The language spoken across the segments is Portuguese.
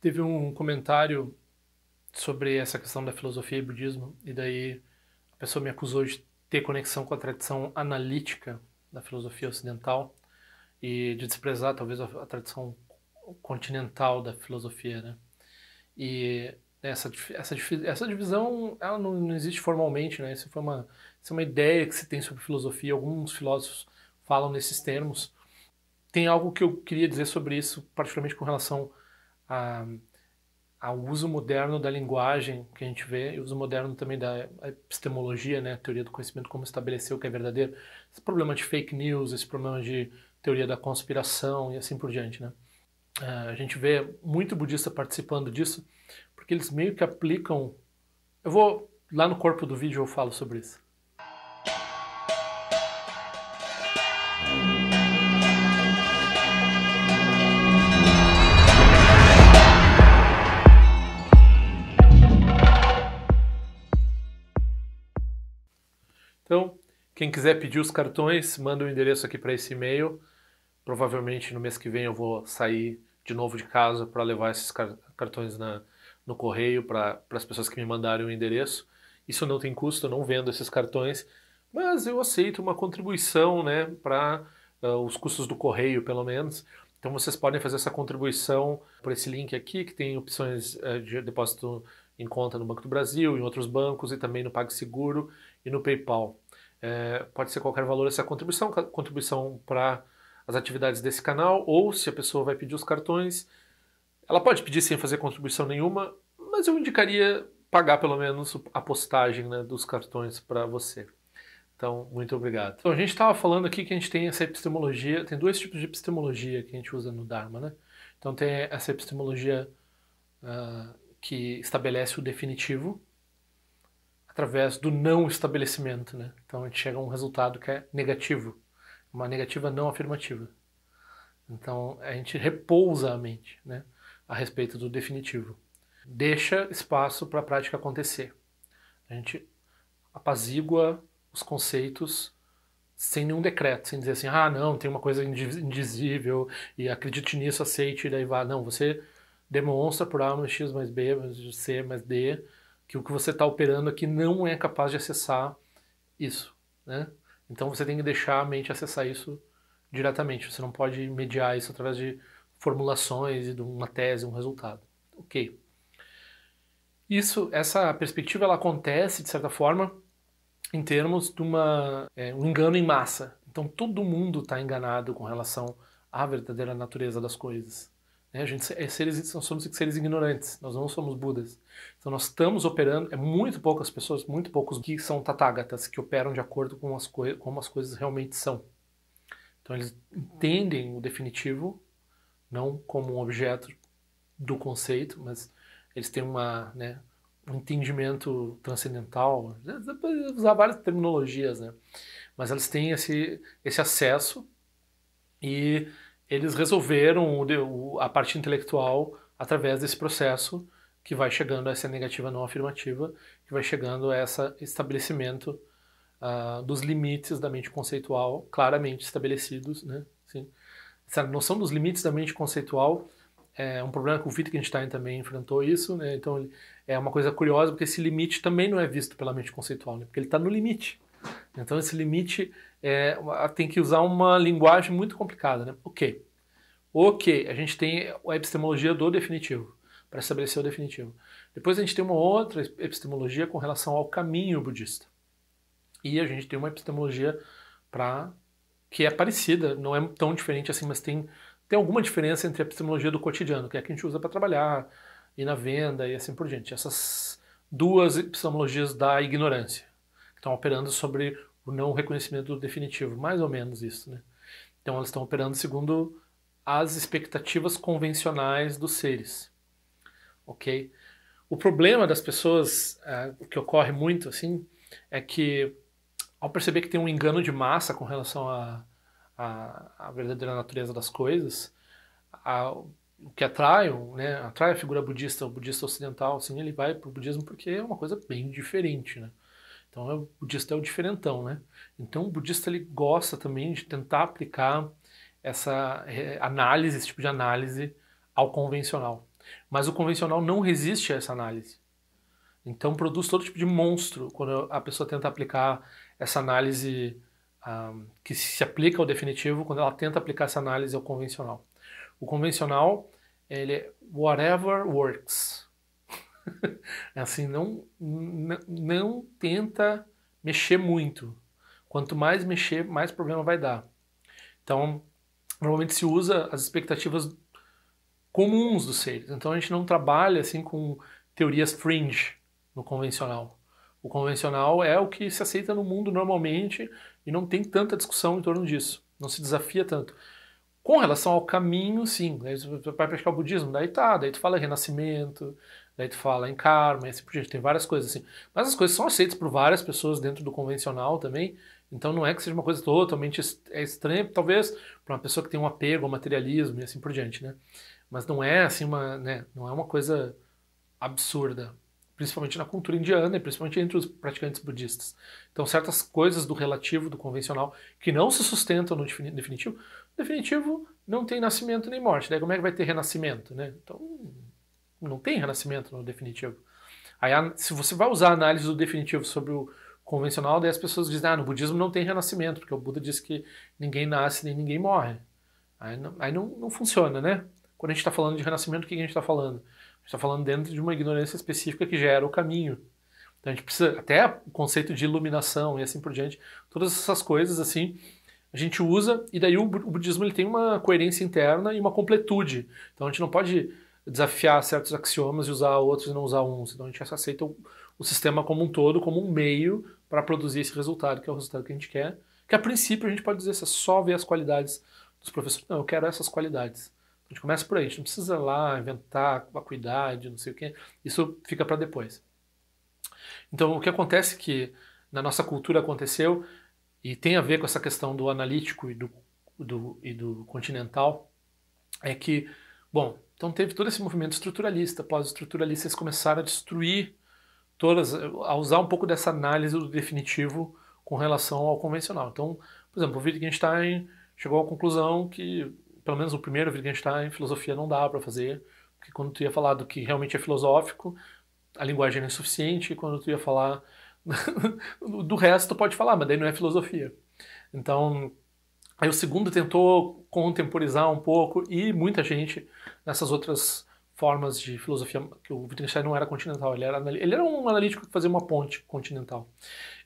teve um comentário sobre essa questão da filosofia e budismo, e daí a pessoa me acusou de ter conexão com a tradição analítica da filosofia ocidental e de desprezar talvez a, tradição continental da filosofia, né? E essa, essa, essa divisão ela não, não existe formalmente, né? Isso foi uma, isso é uma ideia que se tem sobre filosofia, alguns filósofos falam nesses termos. Tem algo que eu queria dizer sobre isso, particularmente com relação a, ao uso moderno da linguagem que a gente vê, e uso moderno também da epistemologia, né, teoria do conhecimento, como estabelecer o que é verdadeiro, esse problema de fake news, esse problema de teoria da conspiração e assim por diante, né. É, a gente vê muito budista participando disso, porque eles meio que aplicam. Eu vou lá no corpo do vídeo eu falo sobre isso. Então, quem quiser pedir os cartões, manda o um endereço aqui para esse e-mail. Provavelmente no mês que vem eu vou sair de novo de casa para levar esses cartões na, no correio para as pessoas que me mandarem o endereço. Isso não tem custo, eu não vendo esses cartões, mas eu aceito uma contribuição né, para uh, ah, os custos do correio, pelo menos. Então vocês podem fazer essa contribuição por esse link aqui, que tem opções uh, de depósito em conta no Banco do Brasil, em outros bancos e também no PagSeguro e no PayPal. É, pode ser qualquer valor essa contribuição, contribuição para as atividades desse canal, ou se a pessoa vai pedir os cartões, ela pode pedir sem fazer contribuição nenhuma, mas eu indicaria pagar pelo menos a postagem né, dos cartões para você. Então, muito obrigado. Então, a gente estava falando aqui que a gente tem essa epistemologia, tem dois tipos de epistemologia que a gente usa no Dharma, né? Então, tem essa epistemologia uh, que estabelece o definitivo, através do não estabelecimento. Né? Então a gente chega a um resultado que é negativo, uma negativa não afirmativa. Então a gente repousa a mente né? a respeito do definitivo. Deixa espaço para a prática acontecer. A gente apazigua os conceitos sem nenhum decreto, sem dizer assim, ah, não, tem uma coisa indizível e acredite nisso, aceite, e daí vá. Não, você demonstra por A mais X mais B mais C mais D que o que você está operando aqui não é capaz de acessar isso, né? Então você tem que deixar a mente acessar isso diretamente. Você não pode mediar isso através de formulações e de uma tese, um resultado. Ok. Isso, essa perspectiva, ela acontece de certa forma em termos de uma, é, um engano em massa. Então todo mundo está enganado com relação à verdadeira natureza das coisas. Né? A gente é seres, nós somos seres ignorantes, nós não somos Budas. Então nós estamos operando, é muito poucas pessoas, muito poucos que são tatágatas, que operam de acordo com as como as coisas realmente são. Então eles entendem o definitivo, não como um objeto do conceito, mas eles têm uma, né, um entendimento transcendental, usar várias terminologias, né? Mas eles têm esse, esse acesso e eles resolveram a parte intelectual através desse processo que vai chegando a essa negativa não afirmativa, que vai chegando a esse estabelecimento uh, dos limites da mente conceitual, claramente estabelecidos. Né? essa noção dos limites da mente conceitual é um problema que o Wittgenstein também enfrentou isso, né? então é uma coisa curiosa, porque esse limite também não é visto pela mente conceitual, né? porque ele está no limite. Então esse limite é, tem que usar uma linguagem muito complicada, né? O que? O que? A gente tem a epistemologia do definitivo, para estabelecer o definitivo. Depois a gente tem uma outra epistemologia com relação ao caminho budista. E a gente tem uma epistemologia para que é parecida, não é tão diferente assim, mas tem, tem alguma diferença entre a epistemologia do cotidiano, que é a que a gente usa para trabalhar, e na venda e assim por diante. Essas duas epistemologias da ignorância, que estão operando sobre o não reconhecimento definitivo, mais ou menos isso, né? Então elas estão operando segundo as expectativas convencionais dos seres, ok? O problema das pessoas, é, o que ocorre muito assim, é que ao perceber que tem um engano de massa com relação à a, a, verdadeira natureza das coisas, a, o que atrai, né, atrai a figura budista, o budista ocidental, assim, ele vai para o budismo porque é uma coisa bem diferente, né? Então, é o budista é o diferentão, né? Então, o budista ele gosta também de tentar aplicar essa eh, análise, esse tipo de análise ao convencional. Mas o convencional não resiste a essa análise. Então, produz todo tipo de monstro quando a pessoa tenta aplicar essa análise um, ah, que se aplica ao definitivo, quando ela tenta aplicar essa análise ao convencional. O convencional, ele é whatever works. assim, não, não tenta mexer muito. Quanto mais mexer, mais problema vai dar. Então, normalmente se usa as expectativas comuns dos seres. Então a gente não trabalha assim com teorias fringe no convencional. O convencional é o que se aceita no mundo normalmente e não tem tanta discussão em torno disso. Não se desafia tanto. Com relação ao caminho, sim. Daí vai praticar o budismo, daí tá, daí tu fala renascimento, Daí tu fala em karma, assim por diante tem várias coisas assim. Mas as coisas são aceitas por várias pessoas dentro do convencional também. Então não é que seja uma coisa totalmente é estranha, talvez, para uma pessoa que tem um apego ao materialismo e assim por diante, né? Mas não é assim uma, né, não é uma coisa absurda, principalmente na cultura indiana e principalmente entre os praticantes budistas. Então certas coisas do relativo, do convencional, que não se sustentam no definitivo, definitivo não tem nascimento nem morte. Daí como é que vai ter renascimento, né? Então não tem renascimento no definitivo. Aí, se você vai usar a análise do definitivo sobre o convencional, daí as pessoas dizem, ah, no budismo não tem renascimento, porque o Buda disse que ninguém nasce nem ninguém morre. Aí não, aí não, não funciona, né? Quando a gente está falando de renascimento, o que a gente está falando? A gente está falando dentro de uma ignorância específica que gera o caminho. Então a gente precisa, até o conceito de iluminação e assim por diante, todas essas coisas assim, a gente usa, e daí o budismo ele tem uma coerência interna e uma completude. Então a gente não pode desafiar certos axiomas e usar outros e não usar uns. Então a gente aceita o, o sistema como um todo, como um meio para produzir esse resultado, que é o resultado que a gente quer. Que a princípio a gente pode dizer, você é só vê as qualidades dos professores. Não, eu quero essas qualidades. A gente começa por aí, a gente não precisa ir lá inventar vacuidade, não sei o quê. Isso fica para depois. Então o que acontece é que na nossa cultura aconteceu e tem a ver com essa questão do analítico e do, do, e do continental é que, bom, então teve todo esse movimento estruturalista, pós-estruturalista, eles começaram a destruir todas, a usar um pouco dessa análise do definitivo com relação ao convencional. Então, por exemplo, o Wittgenstein chegou à conclusão que, pelo menos o primeiro Wittgenstein, filosofia não dá para fazer, porque quando tu ia falar do que realmente é filosófico, a linguagem era insuficiente, é e quando tu ia falar do resto, tu pode falar, mas daí não é filosofia. Então, Aí o segundo tentou contemporizar um pouco e muita gente nessas outras formas de filosofia, que o Wittgenstein não era continental, ele era, ele era um analítico que fazia uma ponte continental.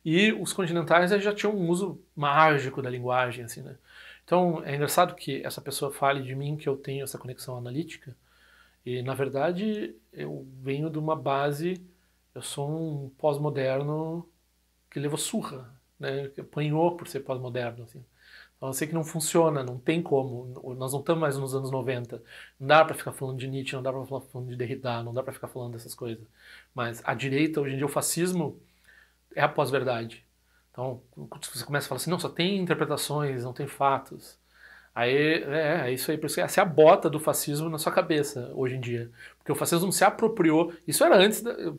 E os continentais já tinham um uso mágico da linguagem, assim, né? Então, é engraçado que essa pessoa fale de mim que eu tenho essa conexão analítica, e na verdade eu venho de uma base, eu sou um pós-moderno que levou surra, né? Que apanhou por ser pós-moderno, assim eu sei que não funciona, não tem como. Nós não estamos mais nos anos 90. Não dá para ficar falando de Nietzsche, não dá para ficar falando de Derrida, não dá para ficar falando dessas coisas. Mas a direita, hoje em dia, o fascismo é a pós-verdade. Então você começa a falar assim: não, só tem interpretações, não tem fatos. Aí é, é isso aí, por isso essa é a bota do fascismo na sua cabeça hoje em dia. Porque o fascismo se apropriou. Isso era antes de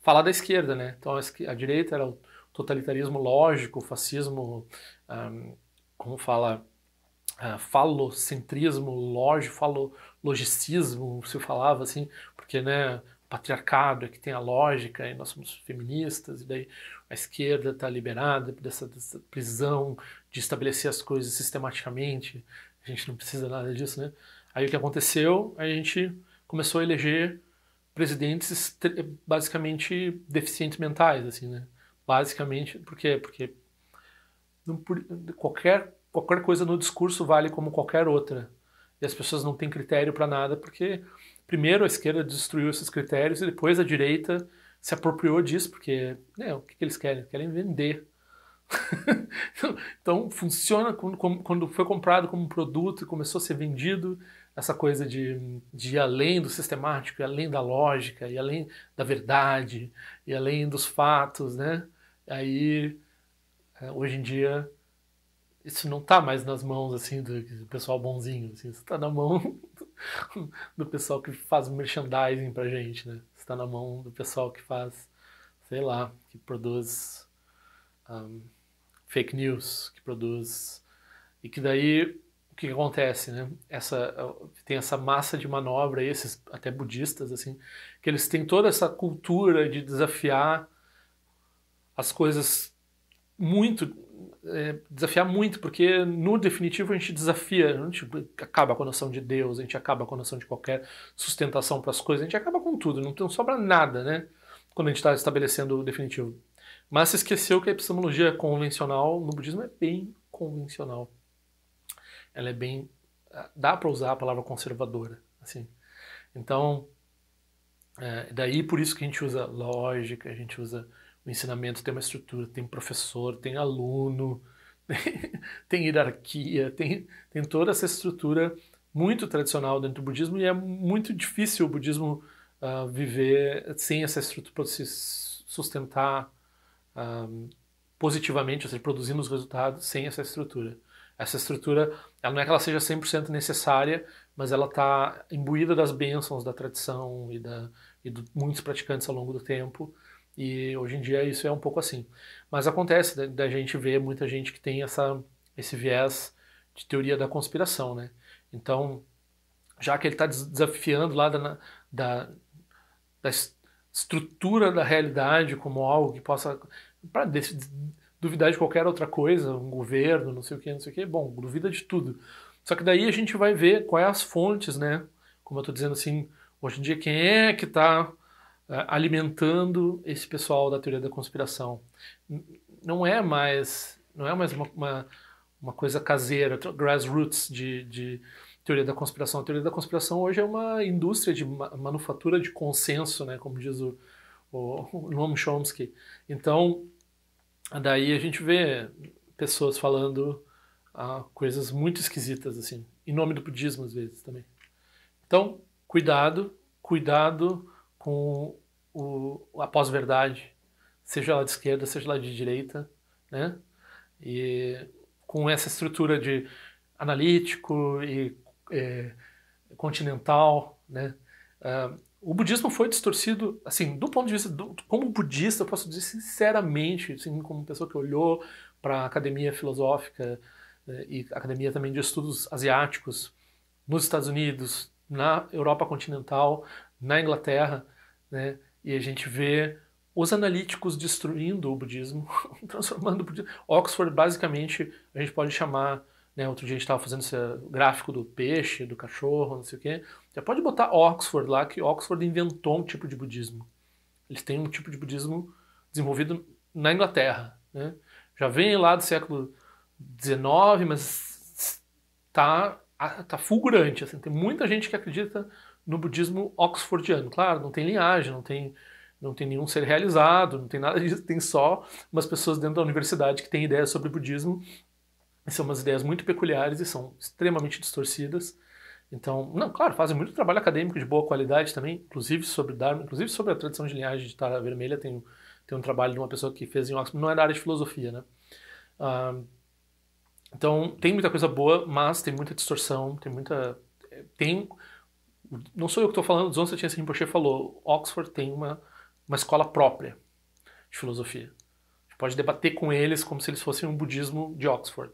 falar da esquerda, né? Então a, direita era o totalitarismo lógico, o fascismo. Um, como fala, uh, falocentrismo, lógico, falo, logicismo, se falava assim, porque, né, patriarcado é que tem a lógica, e nós somos feministas, e daí a esquerda está liberada dessa, dessa, prisão de estabelecer as coisas sistematicamente, a gente não precisa nada disso, né? Aí o que aconteceu? A gente começou a eleger presidentes basicamente deficientes mentais, assim, né? Basicamente, por quê? Porque qualquer, qualquer coisa no discurso vale como qualquer outra. E as pessoas não têm critério para nada, porque primeiro a esquerda destruiu esses critérios e depois a direita se apropriou disso, porque né, o que, que eles querem? Querem vender. então funciona quando, quando, foi comprado como produto e começou a ser vendido essa coisa de, de ir além do sistemático, e além da lógica, e além da verdade, e além dos fatos, né? Aí é, hoje em dia isso não está mais nas mãos assim do, do pessoal bonzinho, assim, isso tá na mão do, do pessoal que faz merchandising pra gente, né? Está na mão do pessoal que faz, sei lá, que produz um, fake news, que produz e que daí o que acontece, né? Essa é, tem essa massa de manobra, esses até budistas assim, que eles têm toda essa cultura de desafiar as coisas muito, é, desafiar muito, porque no definitivo a gente desafia, a gente acaba com a noção de Deus, a gente acaba com a noção de qualquer sustentação para as coisas, a gente acaba com tudo, não, sobra nada, né? Quando a gente está estabelecendo o definitivo. Mas se esqueceu que a epistemologia convencional no budismo é bem convencional. Ela é bem. Ah, dá para usar a palavra conservadora, assim. Então, é, daí por isso que a gente usa lógica, a gente usa o ensinamento tem uma estrutura, tem professor, tem aluno, tem hierarquia, tem, tem toda essa estrutura muito tradicional dentro do budismo e é muito difícil o budismo uh, viver sem essa estrutura para se sustentar ah, positivamente, ou seja, os resultados sem essa estrutura. Essa estrutura, ela não é que ela seja 100% necessária, mas ela está imbuída das bênçãos da tradição e, da, e de muitos praticantes ao longo do tempo. E hoje em dia isso é um pouco assim. Mas acontece da, da gente ver muita gente que tem essa, esse viés de teoria da conspiração, né? Então, já que ele está desafiando lá da, da, da, estrutura da realidade como algo que possa... Para duvidar de qualquer outra coisa, um governo, não sei o que, não sei o que, bom, duvida de tudo. Só que daí a gente vai ver quais as fontes, né? Como eu estou dizendo assim, hoje em dia quem é que está eh, alimentando esse pessoal da teoria da conspiração. Não é mais, não é mais uma, uma, uma coisa caseira, grassroots de, de teoria da conspiração. A teoria da conspiração hoje é uma indústria de ma manufatura de consenso, né, como diz o, o Noam Chomsky. Então, daí a gente vê pessoas falando ah, coisas muito esquisitas, assim, em nome do budismo às vezes também. Então, cuidado, cuidado com o, a pós-verdade, seja lá de esquerda, seja lá de direita, né? E com essa estrutura de analítico e é, continental, né? Uh, o budismo foi distorcido, assim, do ponto de vista, do, como budista, eu posso dizer sinceramente, assim, como pessoa que olhou para a academia filosófica né, e academia também de estudos asiáticos nos Estados Unidos, na Europa continental, na Inglaterra, né? e a gente vê os analíticos destruindo o budismo, transformando o budismo. Oxford, basicamente, a gente pode chamar. Né? Outro dia a gente estava fazendo esse gráfico do peixe, do cachorro, não sei o quê. Já pode botar Oxford lá, que Oxford inventou um tipo de budismo. Eles têm um tipo de budismo desenvolvido na Inglaterra. Né? Já vem lá do século XIX, mas está está fulgurante, assim, tem muita gente que acredita no budismo oxfordiano. Claro, não tem linhagem, não tem não tem nenhum ser realizado, não tem nada disso, tem só umas pessoas dentro da universidade que têm ideias sobre budismo. E são umas ideias muito peculiares e são extremamente distorcidas. Então, não, claro, fazem muito trabalho acadêmico de boa qualidade também, inclusive sobre Dharma, inclusive sobre a tradição de linhagem de Tara Vermelha, tem, tem um trabalho de uma pessoa que fez em Oxford, não é da área de filosofia, né? Uh, então, tem muita coisa boa, mas tem muita distorção, tem muita. Eh, tem. Não sou eu que estou falando, tinha Satinha Rinpoche falou: Oxford tem uma, uma escola própria de filosofia. A gente pode debater com eles como se eles fossem um budismo de Oxford.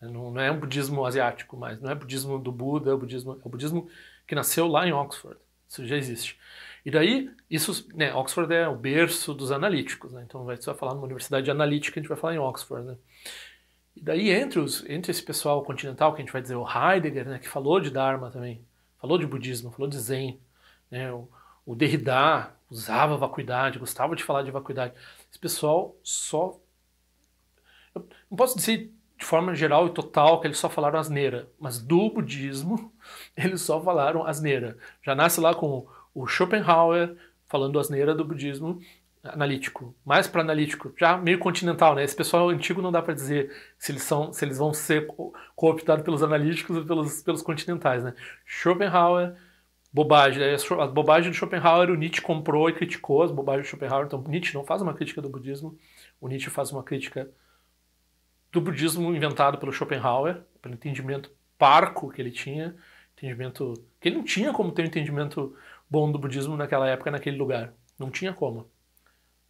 Não, não é um budismo asiático mas não é budismo do Buda, é o budismo, é o budismo que nasceu lá em Oxford. Isso já existe. E daí, isso, né, Oxford é o berço dos analíticos, né? Então, a gente vai falar numa universidade analítica, a gente vai falar em Oxford, né? E daí, entre, os, entre esse pessoal continental, que a gente vai dizer, o Heidegger, né, que falou de Dharma também, falou de budismo, falou de Zen, né, o, o Derrida usava vacuidade, gostava de falar de vacuidade. Esse pessoal só. Eu não posso dizer de forma geral e total que eles só falaram asneira, mas do budismo eles só falaram asneira. Já nasce lá com o Schopenhauer falando asneira do budismo analítico, mais para analítico, já meio continental, né? Esse pessoal antigo não dá para dizer se eles são, se eles vão ser cooptados pelos analíticos ou pelos, pelos continentais, né? Schopenhauer, bobagem, né? as bobagens do Schopenhauer o Nietzsche comprou e criticou as bobagens do Schopenhauer, então Nietzsche não faz uma crítica do budismo, o Nietzsche faz uma crítica do budismo inventado pelo Schopenhauer, pelo entendimento parco que ele tinha, entendimento que ele não tinha como ter um entendimento bom do budismo naquela época, naquele lugar, não tinha como.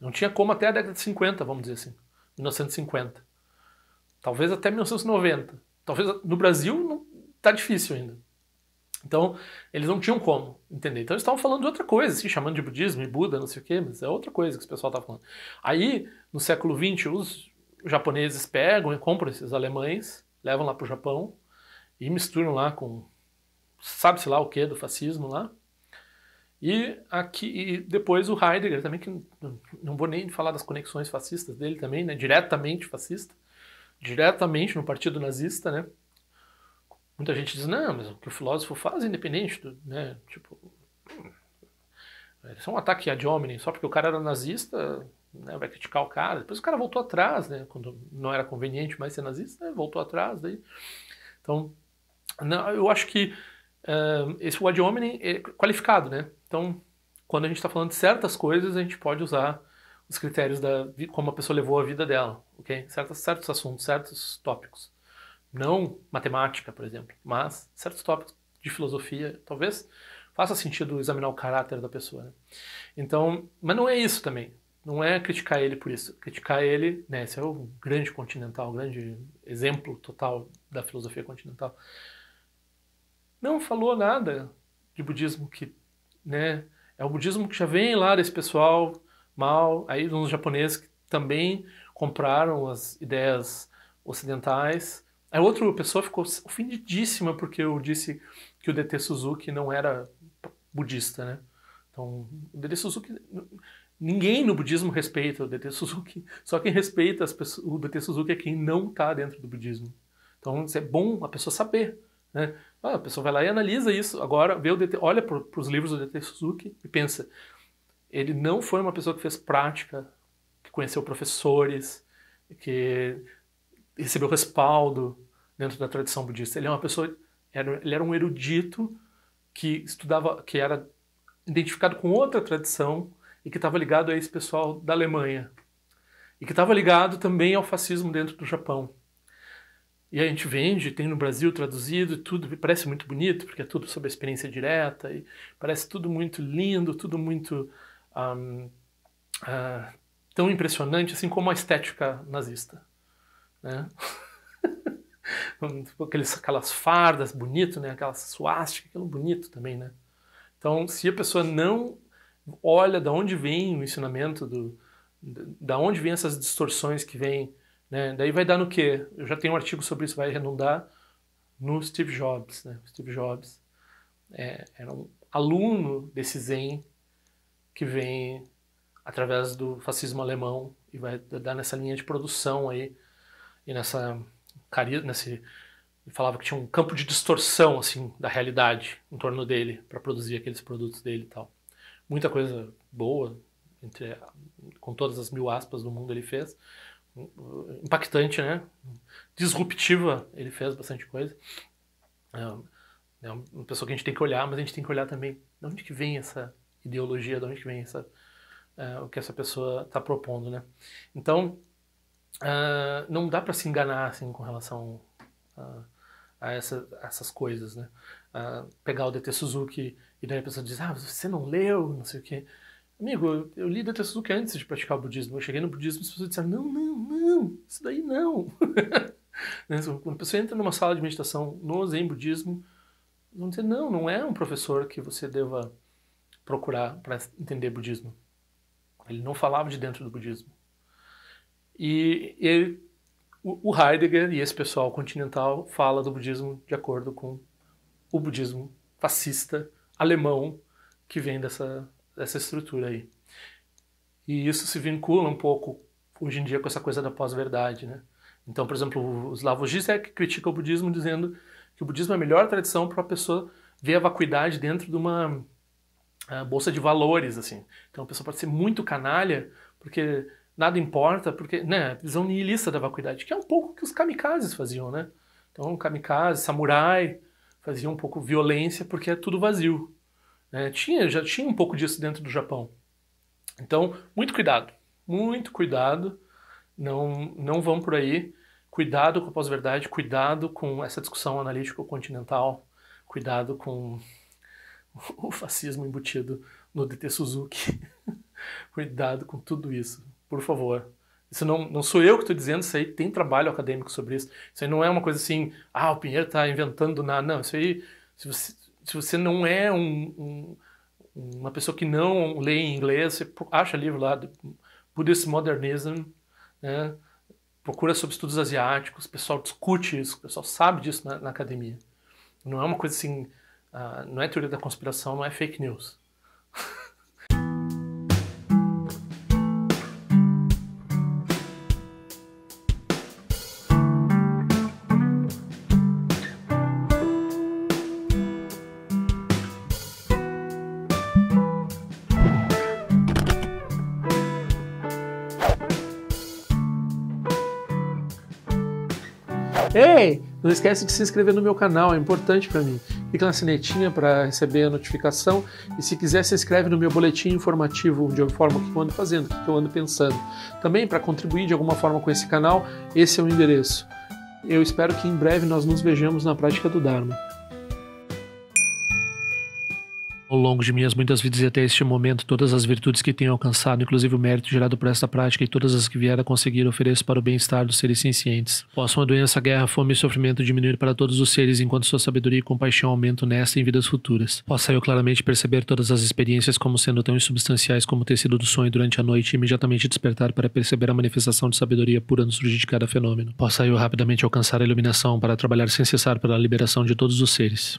Não tinha como até a década de 50, vamos dizer assim. 1950. Talvez até 1990. Talvez no Brasil está difícil ainda. Então, eles não tinham como entender. Então, eles estavam falando de outra coisa, assim, chamando de budismo e Buda, não sei o quê, mas é outra coisa que o pessoal estava tá falando. Aí, no século XX, os japoneses pegam e compram esses alemães, levam lá para o Japão e misturam lá com sabe-se lá o que do fascismo lá e aqui e depois o Heidegger também, que não vou nem falar das conexões fascistas dele também, né? diretamente fascista, diretamente no partido nazista, né? Muita gente diz, não, mas o que o filósofo faz é independente do, né? Tipo, isso é um ataque ad hominem, só porque o cara era nazista, né? vai criticar o cara. Depois o cara voltou atrás, né? Quando não era conveniente mais ser nazista, né? voltou atrás daí. Então, não, eu acho que uh, esse ad hominem é qualificado, né? Então, quando a gente está falando de certas coisas, a gente pode usar os critérios da como a pessoa levou a vida dela, ok? Certos, certos assuntos, certos tópicos. Não matemática, por exemplo, mas certos tópicos de filosofia, talvez faça sentido examinar o caráter da pessoa. Né? Então, mas não é isso também. Não é criticar ele por isso. Criticar ele, né, esse é o grande continental, o grande exemplo total da filosofia continental não falou nada de budismo que, né? É o budismo que já vem lá desse pessoal mal, aí uns japoneses que também compraram as ideias ocidentais. Aí outra pessoa ficou ofendidíssima porque eu disse que o DT Suzuki não era budista, né? Então, o DT Suzuki ninguém no budismo respeita o DT Suzuki, só quem respeita pessoas, o DT Suzuki é quem não está dentro do budismo. Então, é bom a pessoa saber né? Ah, a pessoa vai lá e analisa isso, agora vê o DT, olha para os livros do DT Suzuki e pensa, ele não foi uma pessoa que fez prática, que conheceu professores, que recebeu respaldo dentro da tradição budista. Ele é uma pessoa, ele era um erudito que estudava, que era identificado com outra tradição e que estava ligado a esse pessoal da Alemanha e que estava ligado também ao fascismo dentro do Japão. E a gente vende, tem no Brasil traduzido e tudo, parece muito bonito, porque é tudo sobre a experiência direta, e parece tudo muito lindo, tudo muito um, uh, ah, tão impressionante, assim como a estética nazista. Né? Aqueles, aquelas fardas bonito, né? aquelas suásticas, aquilo bonito também. Né? Então, se a pessoa não olha da onde vem o ensinamento, do, da onde vêm essas distorções que vêm né? Daí vai dar no quê? Eu já tenho um artigo sobre isso, vai redundar no Steve Jobs. Né? Steve Jobs é, era um aluno desse Zen que vem através do fascismo alemão e vai dar nessa linha de produção aí e nessa carisma, nesse falava que tinha um campo de distorção assim da realidade em torno dele para produzir aqueles produtos dele e tal. Muita coisa boa entre com todas as mil aspas do mundo ele fez, impactante, né? Disruptiva, ele fez bastante coisa. É, é uma pessoa que a gente tem que olhar, mas a gente tem que olhar também de onde que vem essa ideologia, de onde que vem essa, é, o que essa pessoa está propondo, né? Então, é, não dá para se enganar assim com relação a, essa, a, essas coisas, né? É, pegar o DT Suzuki e daí a pessoa diz, ah, você não leu, não sei o quê. Amigo, eu, li Data Suzuki antes de praticar o budismo. Eu cheguei no budismo e as pessoas disseram: não, não, não, isso daí não. Né, quando a pessoa entra numa sala de meditação no Zen budismo, vão dizer: não, não é um professor que você deva procurar para entender budismo. Ele não falava de dentro do budismo. E ele, o Heidegger e esse pessoal continental fala do budismo de acordo com o budismo fascista alemão que vem dessa dessa estrutura aí. E isso se vincula um pouco hoje em dia com essa coisa da pós-verdade, né? Então, por exemplo, os Slavoj Zizek critica o budismo dizendo que o budismo é a melhor tradição para a pessoa ver a vacuidade dentro de uma ah, bolsa de valores, assim. Então a pessoa pode ser muito canalha, porque nada importa, porque, né, visão nihilista da vacuidade, que é um pouco o que os kamikazes faziam, né? Então, kamikaze, samurai, faziam um pouco violência porque é tudo vazio. É, tinha, já tinha um pouco disso dentro do Japão. Então, muito cuidado, muito cuidado. Não, não vão por aí. Cuidado com a pós-verdade, cuidado com essa discussão analítico-continental, cuidado com o fascismo embutido no DT Suzuki. cuidado com tudo isso, por favor. Isso não, não sou eu que estou dizendo, isso aí tem trabalho acadêmico sobre isso. Isso aí não é uma coisa assim, ah, o Pinheiro está inventando nada. Não, isso aí, se você, se você não é um, um, uma pessoa que não lê em inglês, você acha livro lá de Buddhist Modernism, né? procura sobre estudos asiáticos, o pessoal discute isso, o pessoal sabe disso na, na academia. Não é uma coisa assim, uh, não é teoria da conspiração, não é fake news. Não esquece de se inscrever no meu canal, é importante para mim. Clica na sinetinha para receber a notificação e se quiser se inscreve no meu boletim informativo de forma que eu ando fazendo, que eu ando pensando. Também para contribuir de alguma forma com esse canal, esse é o endereço. Eu espero que em breve nós nos vejamos na prática do Dharma. ao longo de minhas muitas vidas e até este momento, todas as virtudes que tenho alcançado, inclusive o mérito gerado por esta prática e todas as que vier a conseguir, ofereço para o bem-estar dos seres conscientes. Possam a doença, a guerra, fome e sofrimento diminuir para todos os seres, enquanto sua sabedoria e compaixão aumentam nesta e em vidas futuras. Possa eu claramente perceber todas as experiências como sendo tão insubstanciais como o tecido do sonho durante a noite e imediatamente despertar para perceber a manifestação de sabedoria pura no surgir de cada fenômeno. Possa eu rapidamente alcançar a iluminação para trabalhar sem cessar pela liberação de todos os seres.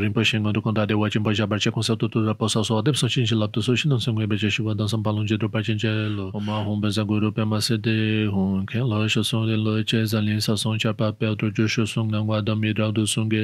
rinpoche ngon du kondade wachin pa jabar che konsa tu tu da posa so adep so chin jilab tu so shin nonsen gwe beche shiwa dan san palon jidro pachin che lo oma hon benza guru pe de hon ke lo de lo che zalin sa son cha pa pe otro jo sho son ngan wa dam yidra du son ge